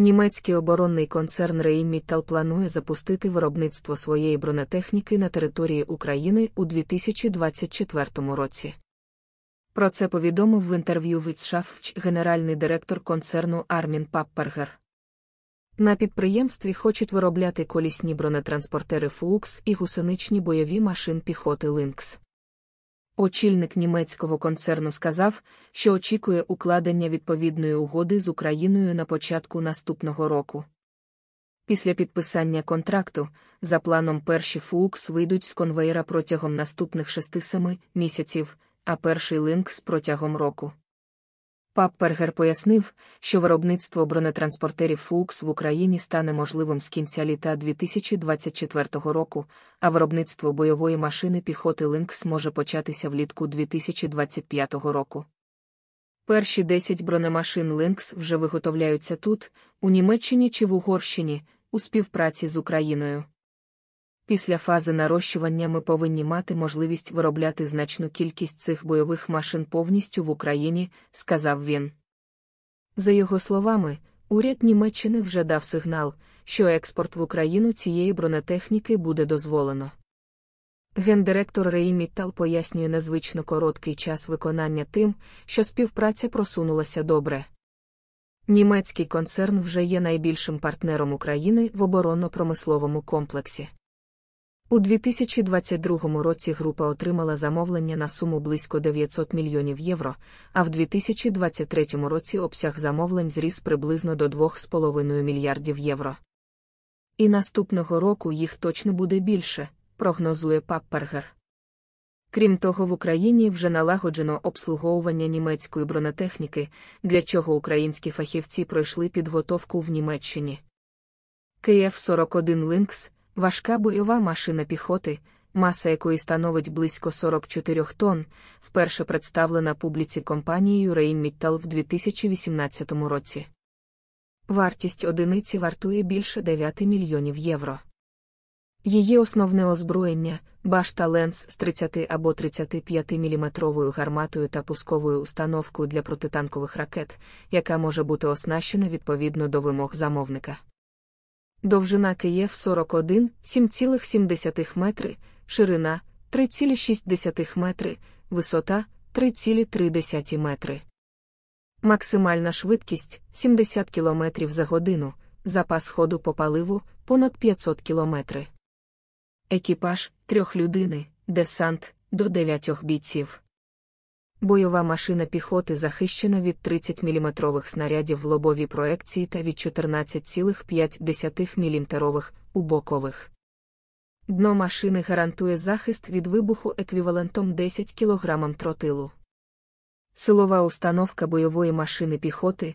Німецький оборонний концерн Rheinmetall планує запустити виробництво своєї бронетехніки на території України у 2024 році. Про це повідомив в інтерв'ю від генеральний директор концерну Армін Паппергер. На підприємстві хочуть виробляти колісні бронетранспортери Фукс і гусеничні бойові машин піхоти Линкс. Очільник німецького концерну сказав, що очікує укладення відповідної угоди з Україною на початку наступного року. Після підписання контракту, за планом, перші фукс вийдуть з конвейера протягом наступних 6-7 місяців, а перший линк протягом року. Пап Пергер пояснив, що виробництво бронетранспортерів Фукс в Україні стане можливим з кінця літа 2024 року, а виробництво бойової машини піхоти Линкс може початися влітку 2025 року. Перші 10 бронемашин Линкс вже виготовляються тут, у Німеччині чи в Угорщині, у співпраці з Україною. Після фази нарощування ми повинні мати можливість виробляти значну кількість цих бойових машин повністю в Україні, сказав він. За його словами, уряд Німеччини вже дав сигнал, що експорт в Україну цієї бронетехніки буде дозволено. Гендиректор Реймітал пояснює незвично короткий час виконання тим, що співпраця просунулася добре. Німецький концерн вже є найбільшим партнером України в оборонно-промисловому комплексі. У 2022 році група отримала замовлення на суму близько 900 мільйонів євро, а в 2023 році обсяг замовлень зріс приблизно до 2,5 мільярдів євро. І наступного року їх точно буде більше, прогнозує Паппергер. Крім того, в Україні вже налагоджено обслуговування німецької бронетехніки, для чого українські фахівці пройшли підготовку в Німеччині. КФ 41 Линкс. Важка бойова машина піхоти, маса якої становить близько 44 тонн, вперше представлена публіці компанією Rheinmetall в 2018 році. Вартість одиниці вартує більше 9 мільйонів євро. Її основне озброєння башта Ленс з 30 або 35 мм гарматою та пусковою установкою для протитанкових ракет, яка може бути оснащена відповідно до вимог замовника. Довжина києв 41, 7,7 метри, ширина 3,6 метри, висота 3,3 метри. Максимальна швидкість 70 км за годину, запас ходу по паливу понад 500 км. Екіпаж трьох людини, десант до дев'ятьох бійців. Бойова машина піхоти захищена від 30 мм снарядів в лобовій проекції та від 14,5 мм у бокових. Дно машини гарантує захист від вибуху еквівалентом 10 кг тротилу. Силова установка бойової машини піхоти